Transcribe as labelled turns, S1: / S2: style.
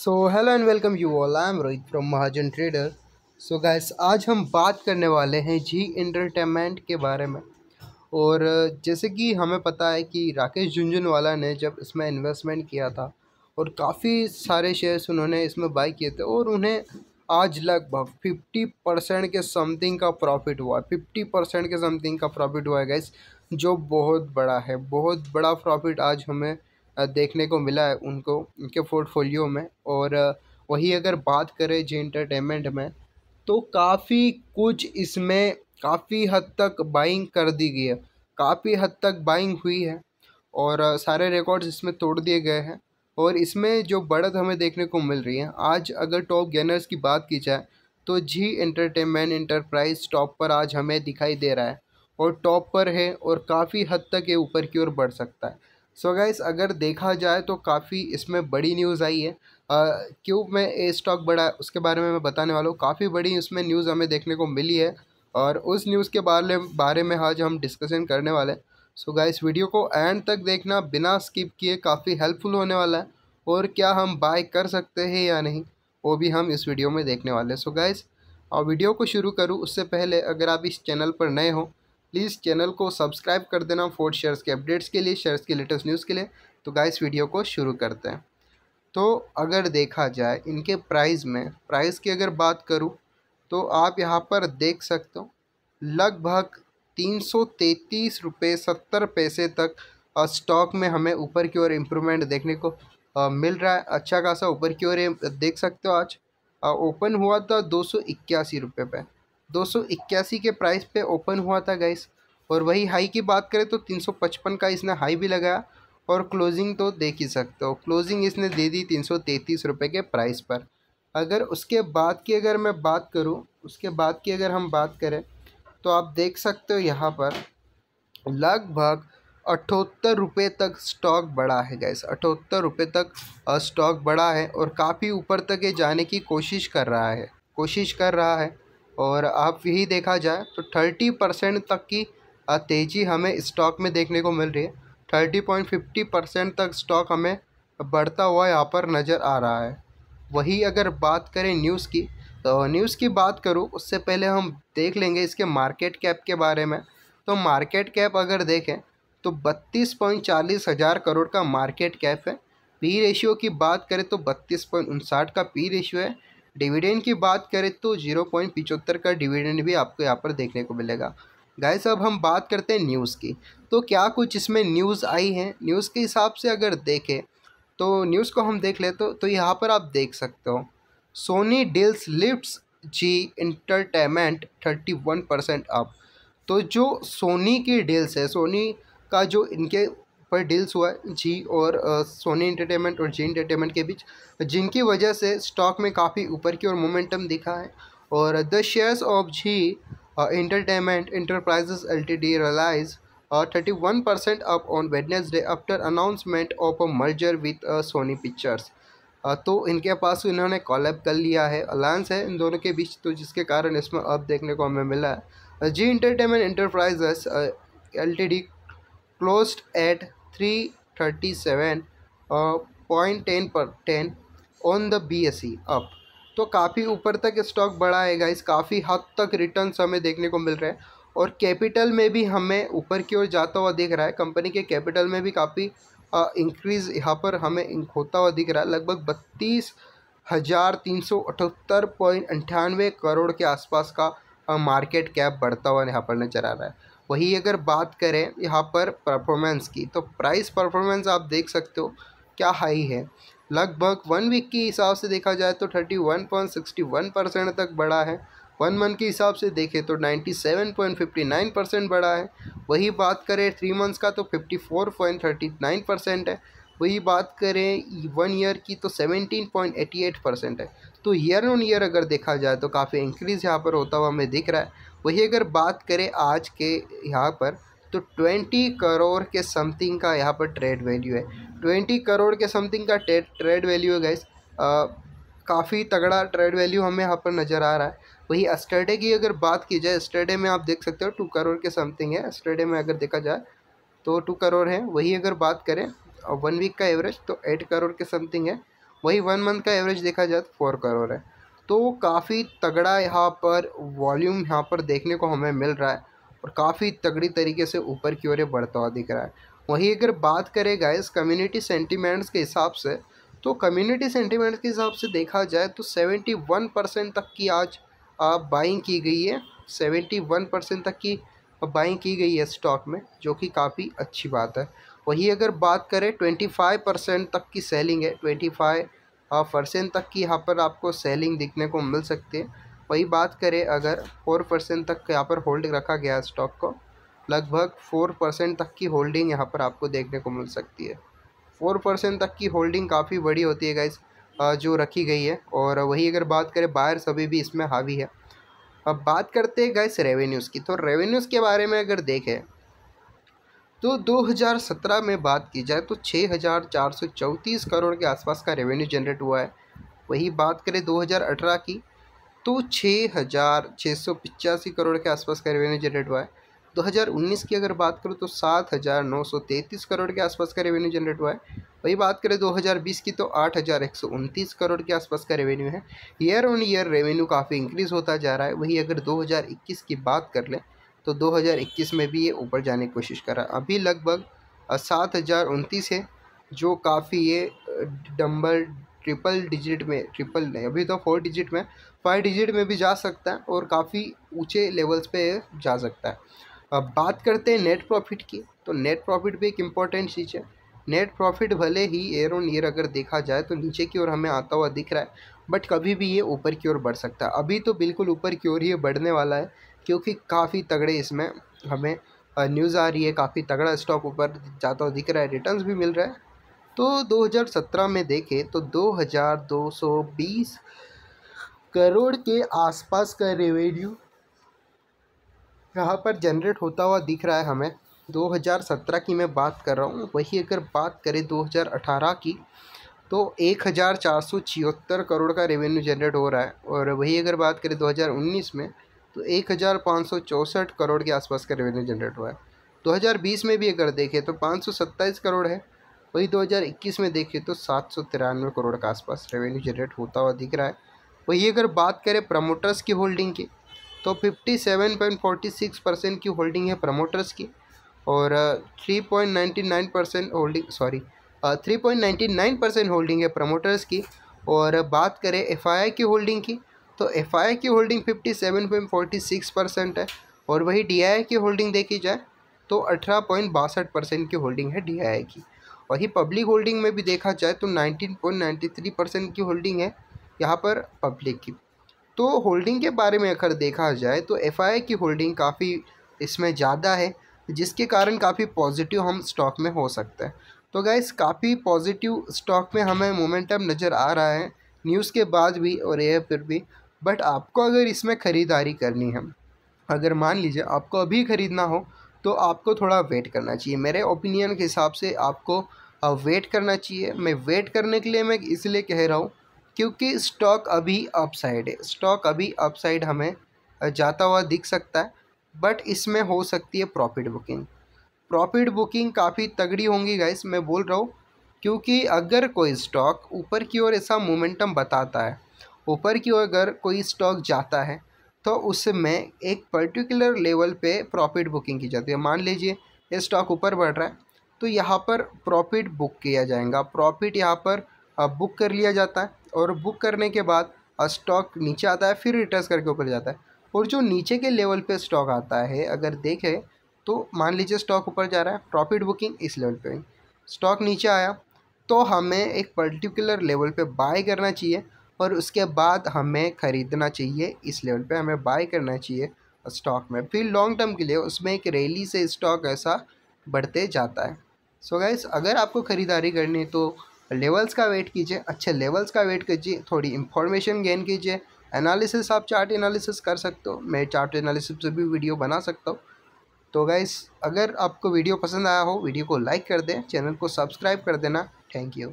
S1: so hello and welcome you all I am Rohit from Mahajan trader so guys आज हम बात करने वाले हैं जी इंटरटेनमेंट के बारे में और जैसे कि हमें पता है कि राकेश झुंझुनवाला ने जब इसमें इन्वेस्टमेंट किया था और काफ़ी सारे शेयर्स उन्होंने इसमें बाई किए थे और उन्हें आज लगभग फिफ्टी परसेंट के समथिंग का प्रॉफिट हुआ फिफ्टी परसेंट के समथिंग का प्रॉफिट हुआ है गैस जो बहुत बड़ा है बहुत बड़ा प्रॉफिट आज हमें देखने को मिला है उनको उनके पोर्टफोलियो में और वही अगर बात करें जी इंटरटेनमेंट में तो काफ़ी कुछ इसमें काफ़ी हद तक बाइंग कर दी गई है काफ़ी हद तक बाइंग हुई है और सारे रिकॉर्ड्स इसमें तोड़ दिए गए हैं और इसमें जो बढ़त हमें देखने को मिल रही है आज अगर टॉप गेनर्स की बात की जाए तो जी इंटरटेनमेंट इंटरप्राइज टॉप पर आज हमें दिखाई दे रहा है और टॉप पर है और काफ़ी हद तक ये ऊपर की ओर बढ़ सकता है सो so गाइस अगर देखा जाए तो काफ़ी इसमें बड़ी न्यूज़ आई है क्यों में ए स्टॉक बढ़ा है उसके बारे में मैं बताने वाला हूँ काफ़ी बड़ी उसमें न्यूज़ हमें देखने को मिली है और उस न्यूज़ के बारे बारे में आज हम डिस्कशन करने वाले हैं सो गाइस वीडियो को एंड तक देखना बिना स्किप किए काफ़ी हेल्पफुल होने वाला है और क्या हम बाय कर सकते हैं या नहीं वो भी हम इस वीडियो में देखने वाले हैं सो गाइस और वीडियो को शुरू करूँ उससे पहले अगर आप इस चैनल पर नए हों प्लीज़ चैनल को सब्सक्राइब कर देना फोर्थ शेयर्स के अपडेट्स के लिए शेयर्स के लेटेस्ट न्यूज़ के लिए तो गाइस वीडियो को शुरू करते हैं तो अगर देखा जाए इनके प्राइस में प्राइस की अगर बात करूँ तो आप यहाँ पर देख सकते हो लगभग तीन सौ तैंतीस रुपये सत्तर पैसे तक स्टॉक में हमें ऊपर की ओर इम्प्रूवमेंट देखने को आ, मिल रहा है अच्छा खासा ऊपर की ओर देख सकते हो आज ओपन हुआ था दो सौ इक्यासी रुपये पर दो के प्राइस पे ओपन हुआ था गाइस और वही हाई की बात करें तो 355 का इसने हाई भी लगाया और क्लोजिंग तो देख ही सकते हो क्लोजिंग इसने दे दी तीन सौ के प्राइस पर अगर उसके बाद की अगर मैं बात करूँ उसके बाद की अगर हम बात करें तो आप देख सकते हो यहाँ पर लगभग अठहत्तर रुपये तक स्टॉक बढ़ा है गैस अठहत्तर रुपये तक स्टॉक बढ़ा है और काफ़ी ऊपर तक ये जाने की कोशिश कर रहा है कोशिश कर रहा है और आप यही देखा जाए तो थर्टी परसेंट तक की तेज़ी हमें स्टॉक में देखने को मिल रही है थर्टी पॉइंट फिफ्टी परसेंट तक स्टॉक हमें बढ़ता हुआ यहाँ पर नज़र आ रहा है वही अगर बात करें न्यूज़ की तो न्यूज़ की बात करूँ उससे पहले हम देख लेंगे इसके मार्केट कैप के बारे में तो मार्केट कैप अगर देखें तो बत्तीस पॉइंट चालीस हज़ार करोड़ का मार्केट कैप है पी रेशियो की बात करें तो बत्तीस पॉइंट उनसाठ का पी रेशियो है डिविडेंड की बात करें तो जीरो पॉइंट पिचहत्तर का डिविडेंड भी आपको यहाँ पर देखने को मिलेगा गाइस अब हम बात करते हैं न्यूज़ की तो क्या कुछ इसमें न्यूज़ आई है न्यूज़ के हिसाब से अगर देखें तो न्यूज़ को हम देख लेते तो, तो यहाँ पर आप देख सकते हो सोनी डील्स लिप्स Zee Entertainment thirty one percent up तो जो सोनी की डील्स है सोनी का जो इनके पर डील्स हुआ जी और सोनी इंटरटेनमेंट और जी इंटरटेनमेंट के बीच जिनकी वजह से स्टॉक में काफ़ी ऊपर की ओर मोमेंटम दिखा है और the shares of Zee Entertainment Enterprises L T D rallies thirty one percent up on Wednesday after announcement of a merger with Sony Pictures तो इनके पास इन्होंने कॉलअप कर लिया है अलायंस है इन दोनों के बीच तो जिसके कारण इसमें अब देखने को हमें मिला है Zee Entertainment Enterprises L T D close at three thirty seven point ten पर ten on the B S E up तो काफ़ी ऊपर तक स्टॉक बढ़ा है गाइस काफ़ी हद तक रिटर्न हमें देखने को मिल रहे हैं और कैपिटल में भी हमें ऊपर की ओर जाता हुआ दिख रहा है कंपनी के कैपिटल में भी काफ़ी इंक्रीज़ uh, यहाँ पर हमें होता हुआ दिख रहा है लगभग बत्तीस हज़ार तीन सौ अठहत्तर पॉइंट अंठानवे करोड़ के आसपास का मार्केट uh, कैप बढ़ता हुआ यहाँ पर नजर आ रहा है वही अगर बात करें यहाँ पर परफॉर्मेंस की तो प्राइस परफॉर्मेंस आप देख सकते हो क्या हाई है लगभग वन वीक के हिसाब से देखा जाए तो thirty one point sixty one percent तक बढ़ा है वन मंथ के हिसाब से देखें तो ninety seven point fifty nine percent बढ़ा है वही बात करें थ्री मंथ्स का तो fifty four point thirty nine percent है वही बात करें वन ईयर की तो seventeen point eighty eight percent है तो ईयर ऑन ईयर अगर देखा जाए तो काफ़ी इंक्रीज़ यहाँ पर होता हुआ हमें दिख रहा है वही अगर बात करें आज के यहाँ पर तो ट्वेंटी करोड़ के समथिंग का यहाँ पर ट्रेड वैल्यू है ट्वेंटी करोड़ के समथिंग का ट्रेड ट्रेड वैल्यू है गैस काफ़ी तगड़ा ट्रेड वैल्यू हमें यहाँ पर नज़र आ रहा है वही अस्टरडे की अगर बात की जाए अस्टरडे में आप देख सकते हो टू करोड़ के समथिंग है अस्टरडे में अगर देखा जाए तो टू करोड़ है वही अगर बात करें वन वीक का एवरेज तो एट करोड़ के समथिंग है वही वन मंथ का एवरेज देखा जाए तो फोर करोड़ है तो काफ़ी तगड़ा यहाँ पर वॉल्यूम यहाँ पर देखने को हमें मिल रहा है और काफ़ी तगड़ी तरीके से ऊपर की ओर बढ़ता हुआ दिख रहा है वहीं अगर बात करें गाइस कम्युनिटी सेंटीमेंट्स के हिसाब से तो कम्युनिटी सेंटीमेंट्स के हिसाब से देखा जाए तो सेवेंटी वन परसेंट तक की आज बाइंग की गई है सेवेंटी वन परसेंट तक की बाइंग की गई है स्टॉक में जो कि काफ़ी अच्छी बात है वही अगर बात करें ट्वेंटी फाइव परसेंट तक की सेलिंग है ट्वेंटी फाइव परसेंट तक की यहाँ पर आपको सेलिंग दिखने को मिल सकती है वही बात करें अगर फोर परसेंट तक यहाँ पर होल्ड रखा गया है स्टॉक को लगभग फोर परसेंट तक की होल्डिंग यहाँ पर आपको देखने को मिल सकती है फोर परसेंट तक की होल्डिंग काफ़ी बड़ी होती है गाइज जो रखी गई है और वही अगर बात करें बायर सभी भी इसमें हावी है अब बात करते हैं गाइस रेवेन्यूज़ की तो रेवेन्यूज़ के बारे में अगर देखें तो 2017 में बात की जाए तो छः करोड़ के आसपास का रेवेन्यू जनरेट हुआ है वही बात करें 2018 की तो छः हज़ार छः सौ करोड़ के आसपास का रेवेन्यू जनरेट हुआ है 2019 की अगर बात करूँ तो सात हज़ार नौ सौ तैंतीस करोड़ के आसपास का रेवेन्यू जनरेट हुआ है वही बात करें 2020 की तो आठ हज़ार एक सौ उनतीस करोड़ के आसपास का रेवेन्यू है ईयर ऑन ईयर रेवेन्यू काफ़ी इंक्रीज़ होता जा रहा है वही अगर 2021 की बात कर लें तो 2021 में भी ये ऊपर जाने की कोशिश कर रहा है अभी लगभग सात हज़ार उनतीस है जो काफ़ी ये डम्बल ट्रिपल डिजिट में ट्रिपल नहीं अभी तो फोर डिजिट में फाइव डिजिट में भी जा सकता है और काफ़ी ऊंचे लेवल्स पे जा सकता है अब बात करते हैं नेट प्रॉफिट की तो नेट प्रॉफिट भी एक इम्पॉर्टेंट चीज़ है नेट प्रॉफिट भले ही एयर ऑन ईयर अगर देखा जाए तो नीचे की ओर हमें आता हुआ दिख रहा है बट कभी भी ये ऊपर की ओर बढ़ सकता है अभी तो बिल्कुल ऊपर की ओर ही बढ़ने वाला है क्योंकि काफ़ी तगड़े इसमें हमें न्यूज़ आ रही है काफ़ी तगड़ा स्टॉक ऊपर जाता हुआ दिख रहा है रिटर्न्स भी मिल रहा है तो 2017 में देखें तो 2220 करोड़ के आसपास का रेवेन्यू यहाँ पर जनरेट होता हुआ दिख रहा है हमें 2017 की मैं बात कर रहा हूँ वही अगर बात करें 2018 की तो एक हज़ार चार सौ छिहत्तर करोड़ का रेवेन्यू जनरेट हो रहा है और वही अगर बात करें 2019 में तो एक हज़ार पाँच सौ चौंसठ करोड़ के आसपास का रेवेन्यू जनरेट हुआ है दो हज़ार बीस में भी अगर देखें तो पाँच सौ सत्ताईस करोड़ है वही दो हज़ार इक्कीस में देखें तो सात सौ तिरानवे करोड़ के आसपास रेवेन्यू जनरेट होता हुआ दिख रहा है वही अगर बात करें प्रमोटर्स की होल्डिंग की तो fifty seven point forty six percent की होल्डिंग है प्रमोटर्स की और three point ninety nine percent holding sorry three point ninety nine percent holding है प्रमोटर्स की और uh, बात करें एफआईआई की होल्डिंग की तो एफ की holding fifty seven point forty six percent है और वही डी की होल्डिंग देखी जाए तो अठारह पॉइंट बासठ परसेंट की होल्डिंग है डी की वही पब्लिक होल्डिंग में भी देखा जाए तो nineteen point ninety three percent की होल्डिंग है यहाँ पर पब्लिक की तो होल्डिंग के बारे में अगर देखा जाए तो एफ की होल्डिंग काफ़ी इसमें ज़्यादा है जिसके कारण काफ़ी पॉजिटिव हम स्टॉक में हो सकते हैं तो गैस काफ़ी पॉजिटिव स्टॉक में हमें मोमेंटम नज़र आ रहा है न्यूज़ के बाद भी और यह फिर भी बट आपको अगर इसमें ख़रीदारी करनी है अगर मान लीजिए आपको अभी ख़रीदना हो तो आपको थोड़ा वेट करना चाहिए मेरे ओपिनियन के हिसाब से आपको वेट करना चाहिए मैं वेट करने के लिए मैं इसलिए कह रहा हूँ क्योंकि स्टॉक अभी अपसाइड है स्टॉक अभी अपसाइड हमें जाता हुआ दिख सकता है बट इसमें हो सकती है प्रॉफिट बुकिंग प्रॉफिट बुकिंग काफ़ी तगड़ी होंगी गाइस मैं बोल रहा हूँ क्योंकि अगर कोई स्टॉक ऊपर की ओर ऐसा मोमेंटम बताता है ऊपर की ओर अगर कोई स्टॉक जाता है तो उसमें एक पर्टिकुलर लेवल पे प्रॉफिट बुकिंग की जाती है मान लीजिए ये स्टॉक ऊपर बढ़ रहा है तो यहाँ पर प्रॉफिट बुक किया जाएगा प्रॉफिट यहाँ पर बुक कर लिया जाता है और बुक करने के बाद स्टॉक नीचे आता है फिर रिटर्स करके ऊपर जाता है और जो नीचे के लेवल पे स्टॉक आता है अगर देखें तो मान लीजिए स्टॉक ऊपर जा रहा है प्रॉफिट बुकिंग इस लेवल पर स्टॉक नीचे आया तो हमें एक पर्टिकुलर लेवल पर बाय करना चाहिए और उसके बाद हमें ख़रीदना चाहिए इस लेवल पे हमें बाय करना चाहिए स्टॉक में फिर लॉन्ग टर्म के लिए उसमें एक रैली से स्टॉक ऐसा बढ़ते जाता है सो so गैस अगर आपको ख़रीदारी करनी है तो लेवल्स का वेट कीजिए अच्छे लेवल्स का वेट कीजिए थोड़ी इंफॉर्मेशन गेन कीजिए एनालिसिस आप चार्ट एनालिसिस कर सकते हो मैं चार्ट एनालिसिस से भी वीडियो बना सकता हूँ तो गैस अगर आपको वीडियो पसंद आया हो वीडियो को लाइक कर दें चैनल को सब्सक्राइब कर देना थैंक यू